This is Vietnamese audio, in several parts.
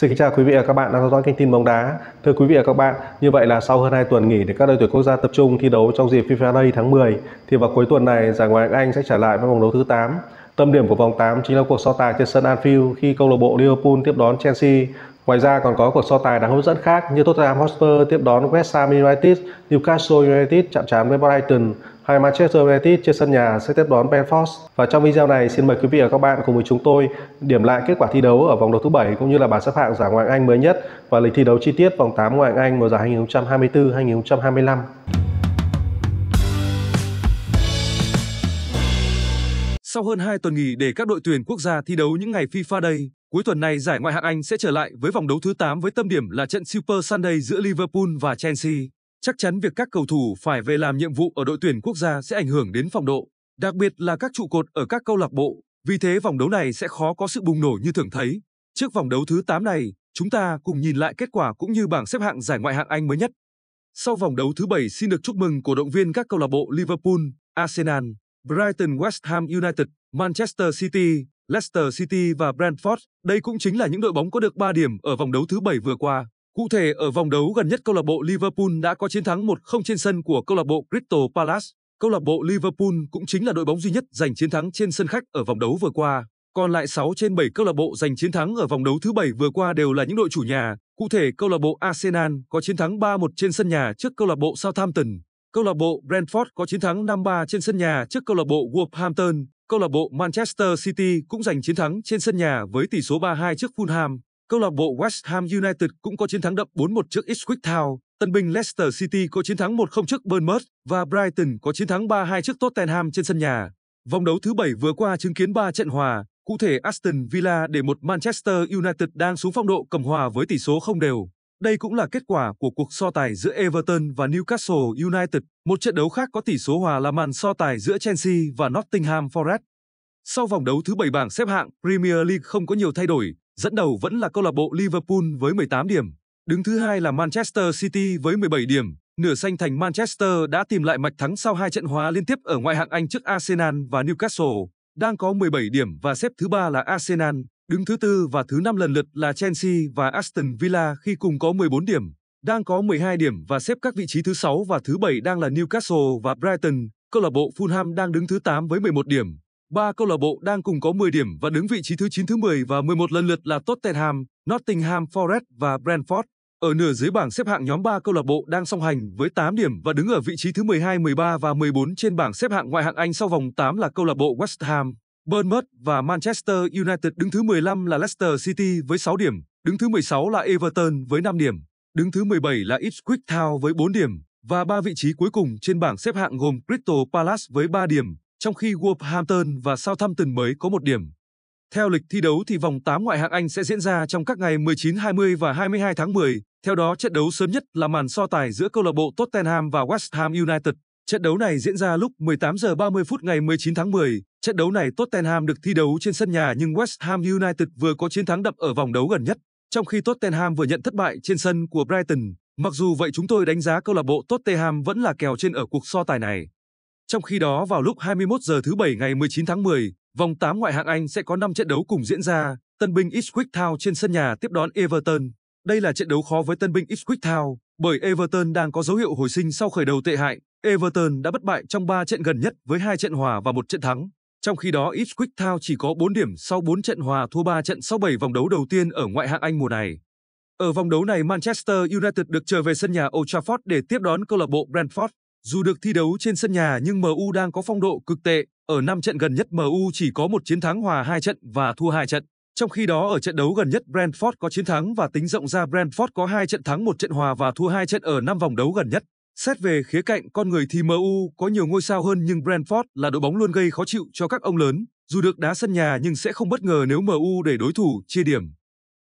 Xin kính chào quý vị và các bạn đang theo dõi kênh tin bóng đá. Thưa quý vị và các bạn, như vậy là sau hơn 2 tuần nghỉ để các đội tuyển quốc gia tập trung thi đấu trong dịp FIFA Day tháng 10 thì vào cuối tuần này giải Ngoại hạng Anh sẽ trở lại với vòng đấu thứ 8. Tâm điểm của vòng 8 chính là cuộc so tài trên sân Anfield khi câu lạc bộ Liverpool tiếp đón Chelsea. Ngoài ra còn có cuộc so tài đáng hấp dẫn khác như Tottenham Hotspur tiếp đón West Ham United, Newcastle United chạm trán với Brighton, Hai Manchester United trên sân nhà sẽ tiếp đón Brentford. Và trong video này xin mời quý vị và các bạn cùng với chúng tôi điểm lại kết quả thi đấu ở vòng đấu thứ 7 cũng như là bảng xếp hạng giải Ngoại hạng Anh mới nhất và lịch thi đấu chi tiết vòng 8 Ngoại hạng Anh mùa giải 2024-2025. Sau hơn 2 tuần nghỉ để các đội tuyển quốc gia thi đấu những ngày FIFA đây, cuối tuần này giải Ngoại hạng Anh sẽ trở lại với vòng đấu thứ 8 với tâm điểm là trận Super Sunday giữa Liverpool và Chelsea chắc chắn việc các cầu thủ phải về làm nhiệm vụ ở đội tuyển quốc gia sẽ ảnh hưởng đến phong độ, đặc biệt là các trụ cột ở các câu lạc bộ. Vì thế vòng đấu này sẽ khó có sự bùng nổ như thường thấy. Trước vòng đấu thứ 8 này, chúng ta cùng nhìn lại kết quả cũng như bảng xếp hạng giải ngoại hạng Anh mới nhất. Sau vòng đấu thứ 7 xin được chúc mừng cổ động viên các câu lạc bộ Liverpool, Arsenal, Brighton West Ham United, Manchester City, Leicester City và Brentford. Đây cũng chính là những đội bóng có được 3 điểm ở vòng đấu thứ 7 vừa qua. Cụ thể ở vòng đấu gần nhất câu lạc bộ Liverpool đã có chiến thắng 1-0 trên sân của câu lạc bộ Crystal Palace. Câu lạc bộ Liverpool cũng chính là đội bóng duy nhất giành chiến thắng trên sân khách ở vòng đấu vừa qua. Còn lại 6 trên 7 câu lạc bộ giành chiến thắng ở vòng đấu thứ 7 vừa qua đều là những đội chủ nhà. Cụ thể câu lạc bộ Arsenal có chiến thắng 3-1 trên sân nhà trước câu lạc bộ Southampton. Câu lạc bộ Brentford có chiến thắng 5-3 trên sân nhà trước câu lạc bộ Wolverhampton. Câu lạc bộ Manchester City cũng giành chiến thắng trên sân nhà với tỷ số 3-2 trước Fulham. Câu lạc bộ West Ham United cũng có chiến thắng đậm 4-1 trước Ipswich Town, tân binh Leicester City có chiến thắng 1-0 trước Bournemouth và Brighton có chiến thắng 3-2 trước Tottenham trên sân nhà. Vòng đấu thứ bảy vừa qua chứng kiến 3 trận hòa, cụ thể Aston Villa để một Manchester United đang xuống phong độ cầm hòa với tỷ số không đều. Đây cũng là kết quả của cuộc so tài giữa Everton và Newcastle United, một trận đấu khác có tỷ số hòa là màn so tài giữa Chelsea và Nottingham Forest. Sau vòng đấu thứ bảy bảng xếp hạng, Premier League không có nhiều thay đổi, Dẫn đầu vẫn là câu lạc bộ Liverpool với 18 điểm, đứng thứ hai là Manchester City với 17 điểm. Nửa xanh thành Manchester đã tìm lại mạch thắng sau hai trận hóa liên tiếp ở ngoại hạng Anh trước Arsenal và Newcastle, đang có 17 điểm và xếp thứ ba là Arsenal, đứng thứ tư và thứ năm lần lượt là Chelsea và Aston Villa khi cùng có 14 điểm, đang có 12 điểm và xếp các vị trí thứ sáu và thứ bảy đang là Newcastle và Brighton. Câu lạc bộ Fulham đang đứng thứ 8 với 11 điểm. Ba câu lạc bộ đang cùng có 10 điểm và đứng vị trí thứ 9 thứ 10 và 11 lần lượt là Tottenham, Nottingham Forest và Brentford. Ở nửa dưới bảng xếp hạng nhóm 3 câu lạc bộ đang song hành với 8 điểm và đứng ở vị trí thứ 12, 13 và 14 trên bảng xếp hạng ngoại hạng Anh sau vòng 8 là câu lạc bộ West Ham, Bournemouth và Manchester United đứng thứ 15 là Leicester City với 6 điểm, đứng thứ 16 là Everton với 5 điểm, đứng thứ 17 là Ipswich Town với 4 điểm và ba vị trí cuối cùng trên bảng xếp hạng gồm Crystal Palace với 3 điểm, trong khi Wolverhampton và Southampton mới có một điểm. Theo lịch thi đấu thì vòng 8 ngoại hạng Anh sẽ diễn ra trong các ngày 19, 20 và 22 tháng 10. Theo đó, trận đấu sớm nhất là màn so tài giữa câu lạc bộ Tottenham và West Ham United. Trận đấu này diễn ra lúc 18 giờ 30 phút ngày 19 tháng 10. Trận đấu này Tottenham được thi đấu trên sân nhà nhưng West Ham United vừa có chiến thắng đậm ở vòng đấu gần nhất, trong khi Tottenham vừa nhận thất bại trên sân của Brighton. Mặc dù vậy chúng tôi đánh giá câu lạc bộ Tottenham vẫn là kèo trên ở cuộc so tài này. Trong khi đó vào lúc 21 giờ thứ Bảy ngày 19 tháng 10, vòng 8 ngoại hạng Anh sẽ có 5 trận đấu cùng diễn ra. Tân binh Ipswich Town trên sân nhà tiếp đón Everton. Đây là trận đấu khó với tân binh Ipswich Town bởi Everton đang có dấu hiệu hồi sinh sau khởi đầu tệ hại. Everton đã bất bại trong 3 trận gần nhất với 2 trận hòa và 1 trận thắng. Trong khi đó Ipswich Town chỉ có 4 điểm sau 4 trận hòa thua 3 trận sau 7 vòng đấu đầu tiên ở ngoại hạng Anh mùa này. Ở vòng đấu này Manchester United được trở về sân nhà Old Trafford để tiếp đón câu lạc bộ Brentford. Dù được thi đấu trên sân nhà nhưng MU đang có phong độ cực tệ, ở 5 trận gần nhất MU chỉ có một chiến thắng hòa 2 trận và thua 2 trận. Trong khi đó ở trận đấu gần nhất Brentford có chiến thắng và tính rộng ra Brentford có 2 trận thắng 1 trận hòa và thua 2 trận ở 5 vòng đấu gần nhất. Xét về khía cạnh con người thì MU có nhiều ngôi sao hơn nhưng Brentford là đội bóng luôn gây khó chịu cho các ông lớn. Dù được đá sân nhà nhưng sẽ không bất ngờ nếu MU để đối thủ chia điểm.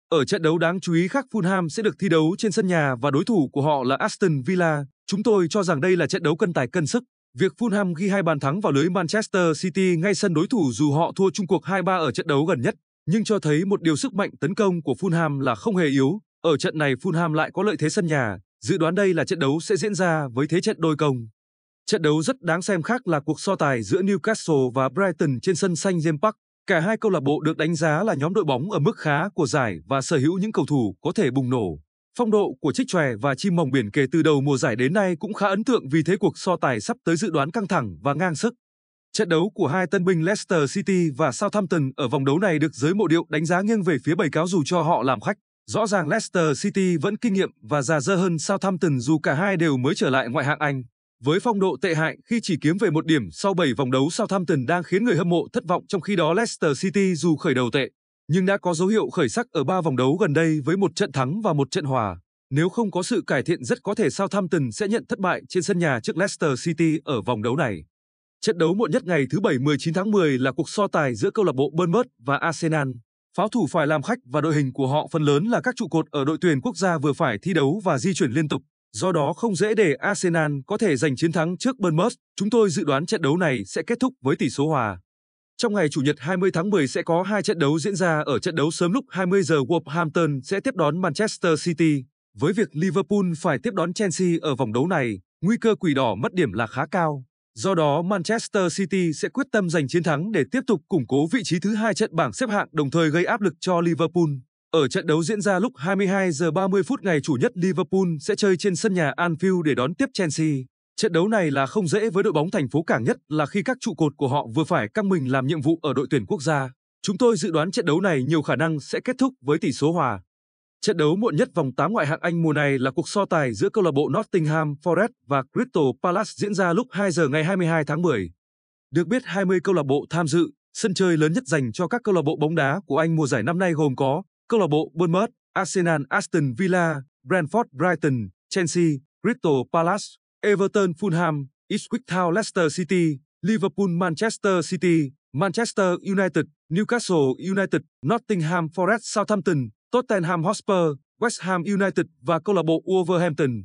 Ở trận đấu đáng chú ý khác Fulham sẽ được thi đấu trên sân nhà và đối thủ của họ là Aston Villa. Chúng tôi cho rằng đây là trận đấu cân tài cân sức. Việc Fulham ghi hai bàn thắng vào lưới Manchester City ngay sân đối thủ dù họ thua chung cuộc 2-3 ở trận đấu gần nhất, nhưng cho thấy một điều sức mạnh tấn công của Fulham là không hề yếu. Ở trận này Fulham lại có lợi thế sân nhà, dự đoán đây là trận đấu sẽ diễn ra với thế trận đôi công. Trận đấu rất đáng xem khác là cuộc so tài giữa Newcastle và Brighton trên sân xanh James Park. Cả hai câu lạc bộ được đánh giá là nhóm đội bóng ở mức khá của giải và sở hữu những cầu thủ có thể bùng nổ. Phong độ của Trích Chòe và Chim Mỏng Biển kể từ đầu mùa giải đến nay cũng khá ấn tượng vì thế cuộc so tài sắp tới dự đoán căng thẳng và ngang sức. Trận đấu của hai tân binh Leicester City và Southampton ở vòng đấu này được giới mộ điệu đánh giá nghiêng về phía bầy cáo dù cho họ làm khách. Rõ ràng Leicester City vẫn kinh nghiệm và già dơ hơn Southampton dù cả hai đều mới trở lại ngoại hạng Anh. Với phong độ tệ hại khi chỉ kiếm về một điểm sau 7 vòng đấu Southampton đang khiến người hâm mộ thất vọng trong khi đó Leicester City dù khởi đầu tệ, nhưng đã có dấu hiệu khởi sắc ở 3 vòng đấu gần đây với một trận thắng và một trận hòa. Nếu không có sự cải thiện rất có thể Southampton sẽ nhận thất bại trên sân nhà trước Leicester City ở vòng đấu này. Trận đấu muộn nhất ngày thứ Bảy 19 tháng 10 là cuộc so tài giữa câu lạc bộ Bournemouth và Arsenal. Pháo thủ phải làm khách và đội hình của họ phần lớn là các trụ cột ở đội tuyển quốc gia vừa phải thi đấu và di chuyển liên tục. Do đó không dễ để Arsenal có thể giành chiến thắng trước Bournemouth. Chúng tôi dự đoán trận đấu này sẽ kết thúc với tỷ số hòa. Trong ngày Chủ nhật 20 tháng 10 sẽ có hai trận đấu diễn ra ở trận đấu sớm lúc 20 giờ Wolverhampton sẽ tiếp đón Manchester City. Với việc Liverpool phải tiếp đón Chelsea ở vòng đấu này, nguy cơ quỷ đỏ mất điểm là khá cao. Do đó Manchester City sẽ quyết tâm giành chiến thắng để tiếp tục củng cố vị trí thứ hai trận bảng xếp hạng đồng thời gây áp lực cho Liverpool. Ở trận đấu diễn ra lúc 22 giờ 30 phút ngày chủ nhật Liverpool sẽ chơi trên sân nhà Anfield để đón tiếp Chelsea. Trận đấu này là không dễ với đội bóng thành phố cảng nhất là khi các trụ cột của họ vừa phải căng mình làm nhiệm vụ ở đội tuyển quốc gia. Chúng tôi dự đoán trận đấu này nhiều khả năng sẽ kết thúc với tỷ số hòa. Trận đấu muộn nhất vòng 8 ngoại hạng Anh mùa này là cuộc so tài giữa câu lạc bộ Nottingham Forest và Crystal Palace diễn ra lúc 2 giờ ngày 22 tháng 10. Được biết 20 câu lạc bộ tham dự, sân chơi lớn nhất dành cho các câu lạc bộ bóng đá của Anh mùa giải năm nay gồm có Câu lạc bộ Bournemouth, Arsenal, Aston Villa, Brentford, Brighton, Chelsea, Crystal Palace, Everton, Fulham, Ipswich Town, Leicester City, Liverpool, Manchester City, Manchester United, Newcastle United, Nottingham Forest, Southampton, Tottenham Hotspur, West Ham United và câu lạc bộ Wolverhampton.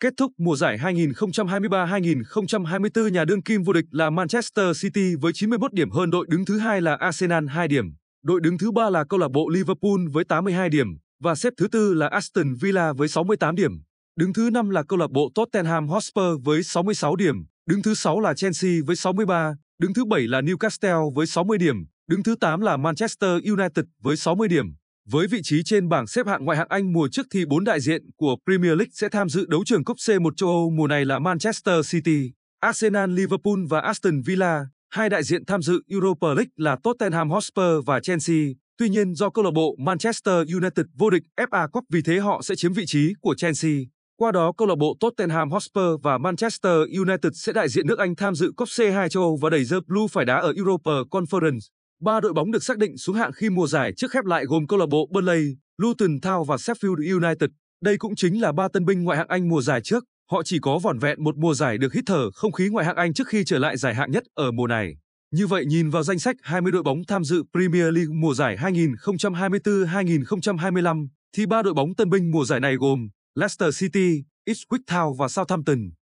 Kết thúc mùa giải 2023-2024, nhà đương kim vô địch là Manchester City với 91 điểm hơn đội đứng thứ hai là Arsenal 2 điểm. Đội đứng thứ ba là câu lạc bộ Liverpool với 82 điểm và xếp thứ tư là Aston Villa với 68 điểm. Đứng thứ năm là câu lạc bộ Tottenham Hotspur với 66 điểm, đứng thứ sáu là Chelsea với 63, đứng thứ bảy là Newcastle với 60 điểm, đứng thứ 8 là Manchester United với 60 điểm. Với vị trí trên bảng xếp hạng ngoại hạng Anh mùa trước thì bốn đại diện của Premier League sẽ tham dự đấu trường cúp C1 châu Âu mùa này là Manchester City, Arsenal, Liverpool và Aston Villa. Hai đại diện tham dự Europa League là Tottenham Hotspur và Chelsea. Tuy nhiên do câu lạc bộ Manchester United vô địch FA Cup vì thế họ sẽ chiếm vị trí của Chelsea. Qua đó câu lạc bộ Tottenham Hotspur và Manchester United sẽ đại diện nước Anh tham dự cúp C2 châu Âu và đẩy The Blue phải đá ở Europa Conference. Ba đội bóng được xác định xuống hạng khi mùa giải trước khép lại gồm câu lạc bộ Burnley, Luton Town và Sheffield United. Đây cũng chính là ba tân binh ngoại hạng Anh mùa giải trước. Họ chỉ có vỏn vẹn một mùa giải được hít thở không khí ngoại hạng Anh trước khi trở lại giải hạng nhất ở mùa này. Như vậy nhìn vào danh sách 20 đội bóng tham dự Premier League mùa giải 2024-2025 thì ba đội bóng tân binh mùa giải này gồm Leicester City, Ipswich Town và Southampton.